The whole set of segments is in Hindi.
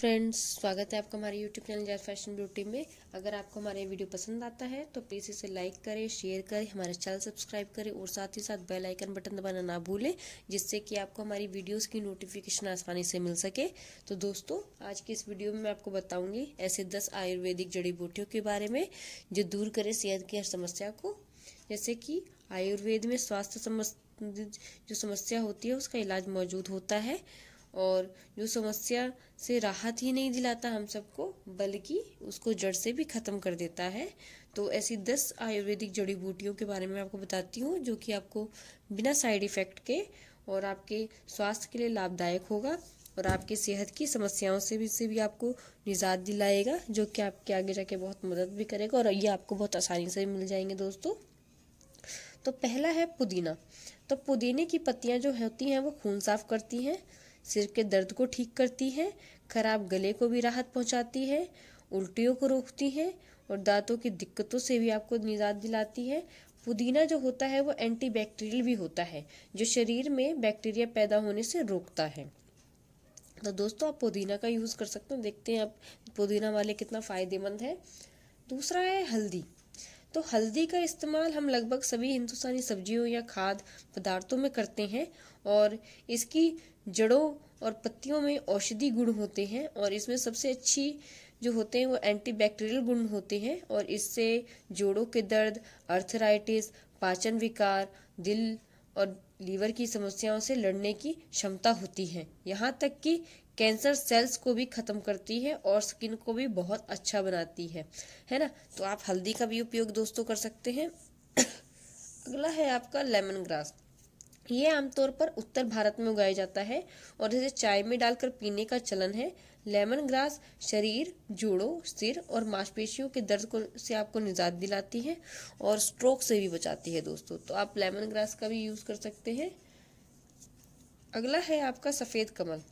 फ्रेंड्स स्वागत है आपका हमारे यूट्यूब चैनल जैस फैशन ब्यूटी में अगर आपको हमारा वीडियो पसंद आता है तो प्लीज़ इसे लाइक करें शेयर करें हमारे चैनल सब्सक्राइब करें और साथ ही साथ बेल आइकन बटन दबाना ना भूलें जिससे कि आपको हमारी वीडियोस की नोटिफिकेशन आसानी से मिल सके तो दोस्तों आज की इस वीडियो में मैं आपको बताऊँगी ऐसे दस आयुर्वेदिक जड़ी बूटियों के बारे में जो दूर करें सेहत की हर समस्या को जैसे कि आयुर्वेद में स्वास्थ्य संबंधित जो समस्या होती है उसका इलाज मौजूद होता है और जो समस्या से राहत ही नहीं दिलाता हम सबको बल्कि उसको जड़ से भी ख़त्म कर देता है तो ऐसी दस आयुर्वेदिक जड़ी बूटियों के बारे में आपको बताती हूँ जो कि आपको बिना साइड इफ़ेक्ट के और आपके स्वास्थ्य के लिए लाभदायक होगा और आपके सेहत की समस्याओं से भी से भी आपको निजात दिलाएगा जो कि आपके आगे जाके बहुत मदद भी करेगा और ये आपको बहुत आसानी से मिल जाएंगे दोस्तों तो पहला है पुदीना तो पुदीने की पत्तियाँ जो होती हैं वो खून साफ करती हैं सिर के दर्द को ठीक करती है खराब गले को भी राहत पहुंचाती है उल्टियों को रोकती है और दांतों की दिक्कतों से भी आपको निजात दिलाती है पुदीना जो होता है वो एंटीबैक्टीरियल भी होता है जो शरीर में बैक्टीरिया पैदा होने से रोकता है तो दोस्तों आप पुदीना का यूज़ कर सकते हैं देखते हैं आप पुदीना वाले कितना फ़ायदेमंद है दूसरा है हल्दी तो हल्दी का इस्तेमाल हम लगभग सभी हिंदुस्तानी सब्जियों या खाद्य पदार्थों में करते हैं और इसकी जड़ों और पत्तियों में औषधि गुण होते हैं और इसमें सबसे अच्छी जो होते हैं वो एंटीबैक्टीरियल गुण होते हैं और इससे जोड़ों के दर्द अर्थराइटिस पाचन विकार दिल और लीवर की समस्याओं से लड़ने की क्षमता होती है यहाँ तक कि कैंसर सेल्स को भी ख़त्म करती है और स्किन को भी बहुत अच्छा बनाती है है ना तो आप हल्दी का भी उपयोग दोस्तों कर सकते हैं अगला है आपका लेमन ग्रास ये आमतौर पर उत्तर भारत में उगाया जाता है और इसे चाय में डालकर पीने का चलन है लेमन ग्रास शरीर जोड़ों सिर और मांसपेशियों के दर्द को से आपको निजात दिलाती है और स्ट्रोक से भी बचाती है दोस्तों तो आप लेमन ग्रास का भी यूज़ कर सकते हैं अगला है आपका सफ़ेद कमल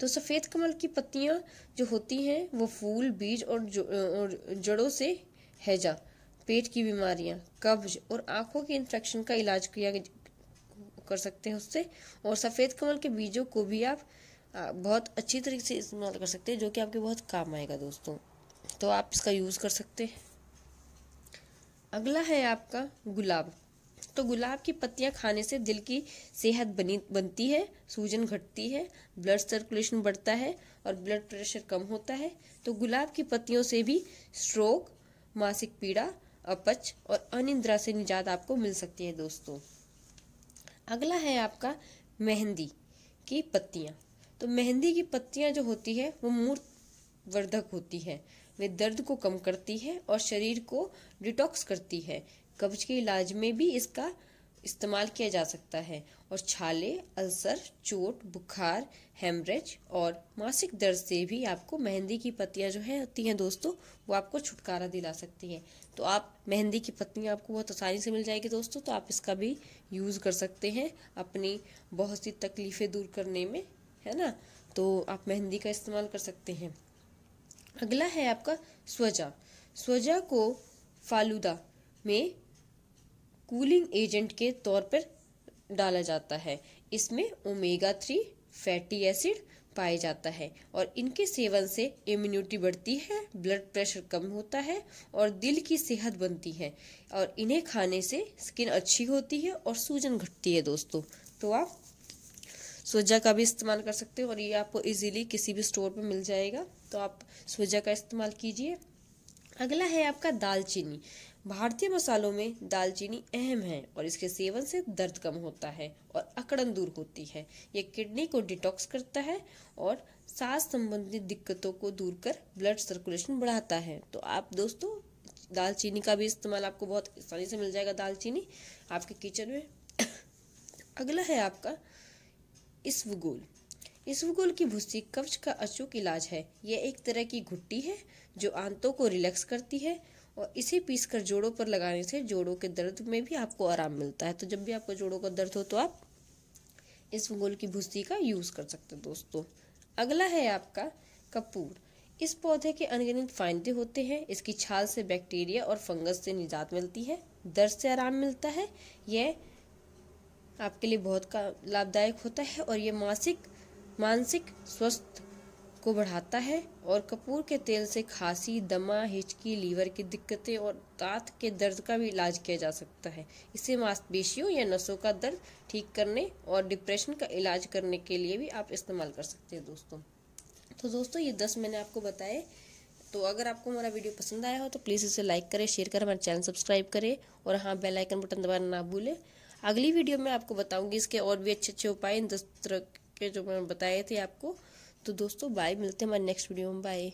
तो सफ़ेद कमल की पत्तियाँ जो होती हैं वो फूल बीज और, जड़ों से हैजा पेट की बीमारियाँ कब्ज और आँखों के इन्फेक्शन का इलाज किया कर सकते हैं उससे और सफ़ेद कमल के बीजों को भी आप बहुत अच्छी तरीके से इस्तेमाल कर सकते हैं जो कि आपके बहुत काम आएगा दोस्तों तो आप इसका यूज़ कर सकते हैं अगला है आपका गुलाब तो गुलाब की पत्तियां खाने से दिल की सेहत बनी बनती है सूजन घटती है ब्लड सर्कुलेशन बढ़ता है और ब्लड प्रेशर कम होता है तो गुलाब की पत्तियों से भी स्ट्रोक मासिक पीड़ा अपच और अनिद्रा से निजात आपको मिल सकती है दोस्तों अगला है आपका मेहंदी की पत्तियाँ तो मेहंदी की पत्तियाँ जो होती है वो मूर्त वर्धक होती है वे दर्द को कम करती है और शरीर को डिटॉक्स करती है कब्ज के इलाज में भी इसका इस्तेमाल किया जा सकता है और छाले अल्सर चोट बुखार हेमरेज और मासिक दर्द से भी आपको मेहंदी की पत्तियां जो है होती हैं दोस्तों वो आपको छुटकारा दिला सकती हैं तो आप मेहंदी की पत्तियां आपको बहुत आसानी से मिल जाएगी दोस्तों तो आप इसका भी यूज़ कर सकते हैं अपनी बहुत सी तकलीफ़ें दूर करने में है ना तो आप मेहंदी का इस्तेमाल कर सकते हैं अगला है आपका स्वजा स्वजा को फालूदा में कूलिंग एजेंट के तौर पर डाला जाता है इसमें ओमेगा थ्री फैटी एसिड पाया जाता है और इनके सेवन से इम्यूनिटी बढ़ती है ब्लड प्रेशर कम होता है और दिल की सेहत बनती है और इन्हें खाने से स्किन अच्छी होती है और सूजन घटती है दोस्तों तो आप सोजा का भी इस्तेमाल कर सकते हो और ये आपको इजीली किसी भी स्टोर पर मिल जाएगा तो आप सोजा का इस्तेमाल कीजिए अगला है आपका दालचीनी भारतीय मसालों में दालचीनी अहम है और इसके सेवन से दर्द कम होता है और अकड़न दूर होती है यह किडनी को डिटॉक्स करता है और सांस संबंधी दिक्कतों को दूर कर ब्लड सर्कुलेशन बढ़ाता है तो आप दोस्तों दालचीनी का भी इस्तेमाल आपको बहुत आसानी से मिल जाएगा दालचीनी आपके किचन में अगला है आपका इसवगोल इसबगोल की भुस्सी कब्ज का अचूक इलाज है यह एक तरह की घुट्टी है जो आंतों को रिलैक्स करती है और इसे पीसकर जोड़ों पर लगाने से जोड़ों के दर्द में भी आपको आराम मिलता है तो जब भी आपको जोड़ों का दर्द हो तो आप इस भूगोल की भूसी का यूज़ कर सकते हैं दोस्तों अगला है आपका कपूर इस पौधे के अनगिनत फायदे होते हैं इसकी छाल से बैक्टीरिया और फंगस से निजात मिलती है दर्द से आराम मिलता है यह आपके लिए बहुत का लाभदायक होता है और यह मासिक मानसिक स्वस्थ को बढ़ाता है और कपूर के तेल से खांसी दमा हिचकी लीवर की दिक्कतें और दांत के दर्द का भी इलाज किया जा सकता है इसे मांसपेशियों या नसों का दर्द ठीक करने और डिप्रेशन का इलाज करने के लिए भी आप इस्तेमाल कर सकते हैं दोस्तों तो दोस्तों ये दस मैंने आपको बताए तो अगर आपको हमारा वीडियो पसंद आया हो तो प्लीज़ इसे लाइक करें शेयर करें हमारे चैनल सब्सक्राइब करें और हाँ बेलाइकन बटन दबाना ना भूलें अगली वीडियो में आपको बताऊंगी इसके और भी अच्छे अच्छे उपाय इन दस तरह के जो मैंने बताए थे आपको तो दोस्तों बाय मिलते हैं हमारे नेक्स्ट वीडियो में बाय